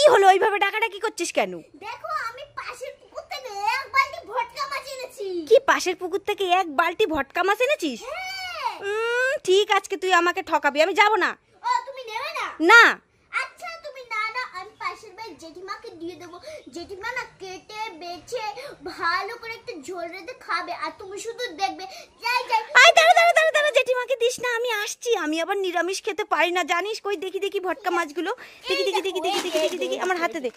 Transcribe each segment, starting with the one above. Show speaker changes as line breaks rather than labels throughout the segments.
কি হলো ওইভাবে
ডাকাডাকি করছিস কেন
দেখো আমি পাশের পুকুর থেকে এক বালতি ভটকা মাছ এনেছি
কি পাশের পুকুর থেকে এক বালতি ভটকা মাছ এনেছিস হ্যাঁ। ঠিক আজকে তুই আমাকে ঠকাবি আমি যাব না
ও তুমি নেবে না না আচ্ছা তুমি না না আমি পাশের বাড়ি জেঠিমাকে দিয়ে দেবো জেঠিমা না কেটে বেছে ভালো করে একটা ঝোল রেঁধে খাবে আর তুমি শুধু দেখবে যাই
আবার নিরামিষ খেতে পারি না জানিস কই দেখি দেখি ভটকা মাছগুলো দেখি দেখি দেখি দেখি দেখি দেখি দেখি আমার হাতে দেখ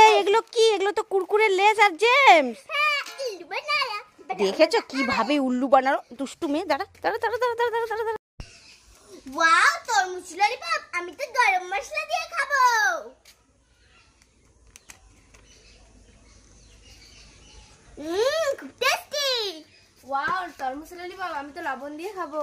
এই এগুলো কি এগুলো তো কুরকুরে লেজ আর জেমস দেখেছো কিভাবে উল্লু বানানো দুষ্টু মেয়ে দাঁড়া দাঁড়া দাঁড়া দাঁড়া দাঁড়া দাঁড়া দাঁড়া
ওয়াও তরমুজ ললিপপ আমি তো গরম মশলা দিয়ে খাবো
হুম খুব টেস্টি ওয়াও তরমুজ ললিপপ আমি তো লবণ দিয়ে খাবো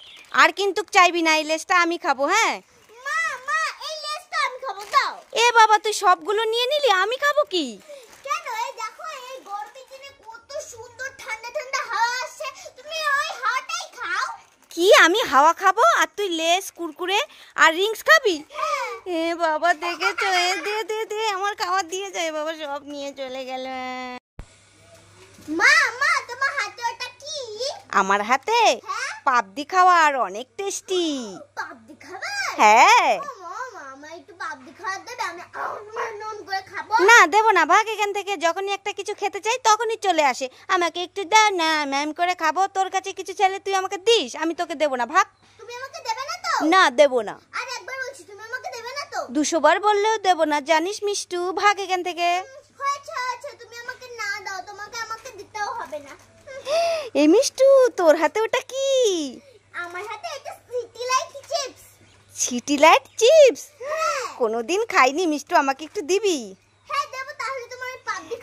আর কিন্তু চাইবি না এই লেসটা আমি খাবো হ্যাঁ এ বাবা তুই সবগুলো নিয়ে নিলি আমি খাবো কি কি আমি হাওয়া খাবো আর তুই লেস কুরকুরে আর রিংস খাবি হ্যাঁ। এ বাবা দেখেছো এ দে দে দে আমার খাবার দিয়ে যায় বাবা সব নিয়ে চলে গেল মা মা তোমার হাতে ওটা কি আমার হাতে হ্যাঁ। পাবদি খাওয়ার অনেক টেস্টি
পাবদি খাবে হ্যাঁ না দেবো না ভাগ
এখান থেকে যখনই একটা কিছু খেতে চাই তখনই চলে আসে আমাকে একটু দাও না ম্যাম করে খাবো তোর কাছে কিছু চাইলে তুই আমাকে দিস আমি তোকে দেবো না ভাগ না দেবো না দুশো বার বললেও দেবো না জানিস মিষ্টু ভাগ এখান থেকে
না দাও তোমাকে আমাকে দিতেও হবে না এই মিষ্টু
তোর হাতে ওটা কি
আমার হাতে এটা City Light chips
City Light chips কোনোদিন খাইনি মিষ্টু আমাকে একটু দিবি
হ্যাঁ,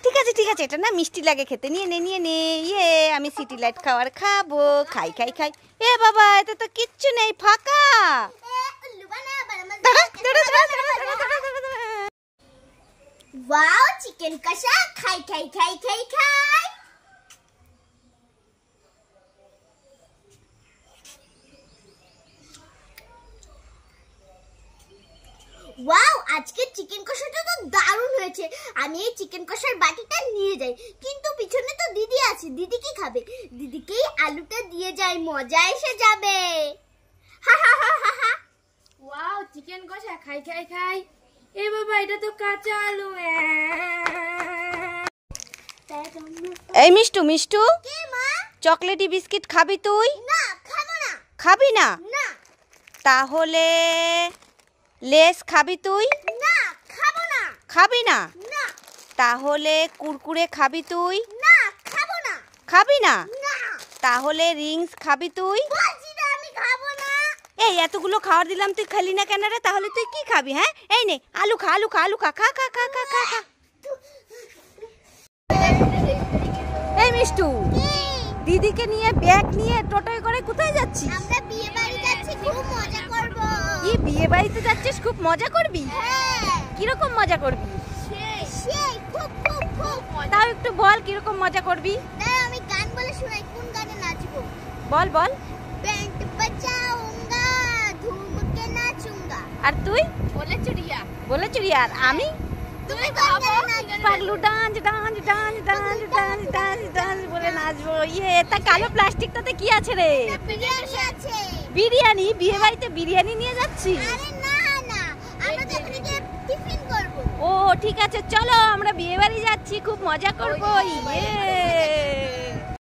ঠিক আছে ঠিক
আছে এটা না মিষ্টি লাগে খেতে নিয়ে নে নিয়ে নে ইয়ে আমি সিটি লাইট খাওয়ার খাবো খাই খাই খাই এ বাবা এতে তো কিচ্ছু নেই ফাঁকা
ওয়াও চিকেন কষা খাই খাই খাই খাই খাই আমি চিকেন কষার বাটিটা নিয়ে যাই কিন্তু পিছনে তো দিদি আছে দিদি কি খাবে দিদিকেই আলুটা দিয়ে যাই মজা এসে যাবে হা
হা হা হা হা ওয়াও চিকেন কষা খাই খাই খাই এ বাবা এটা তো কাঁচা আলু এই মিষ্টু মিষ্টু চকলেটি বিস্কিট খাবি তুই না খাবো না খাবি না না তাহলে লেস খাবি তুই না খাবো না খাবি না তাহলে কুরকুরে খাবি তুই না খাবো না খাবি না তাহলে রিংস খাবি তুই আমি খাবো না এই এতগুলো খাবার দিলাম তুই খালি না কেন রে তাহলে তুই কি খাবি হ্যাঁ এই নে আলু খা আলু খা আলু খা খা খা খা খা খা এই মিষ্টু দিদিকে নিয়ে ব্যাগ নিয়ে টোটোয় করে কোথায় যাচ্ছিস আমরা বিয়ে বাড়ি যাচ্ছি খুব মজা করব কি বিয়ে বাড়িতে যাচ্ছিস খুব মজা করবি হ্যাঁ কি রকম মজা করবি একটু বল কি রকম মজা করবি আমি গান
বলে শোনাই কোন গানে নাচবো
বল বল প্যান্ট বাঁচাউঙ্গা
ধুমকে নাচুঙ্গা আর তুই বলে চুরিয়া
বলে চুরিয়া আর আমি তুমি গাবো পাগলু dance dance dance dance dance dance dance বলে নাচবো ইয়ে তা কালো প্লাস্টিকটাতে কি আছে রে বিরিয়ানি আছে বিরিয়ানি বিয়ে বাড়িতে বিরিয়ানি নিয়ে যাচ্ছি আরে ঠিক আছে চলো আমরা বিয়ে বাড়ি যাচ্ছি খুব মজা করবো ইয়ে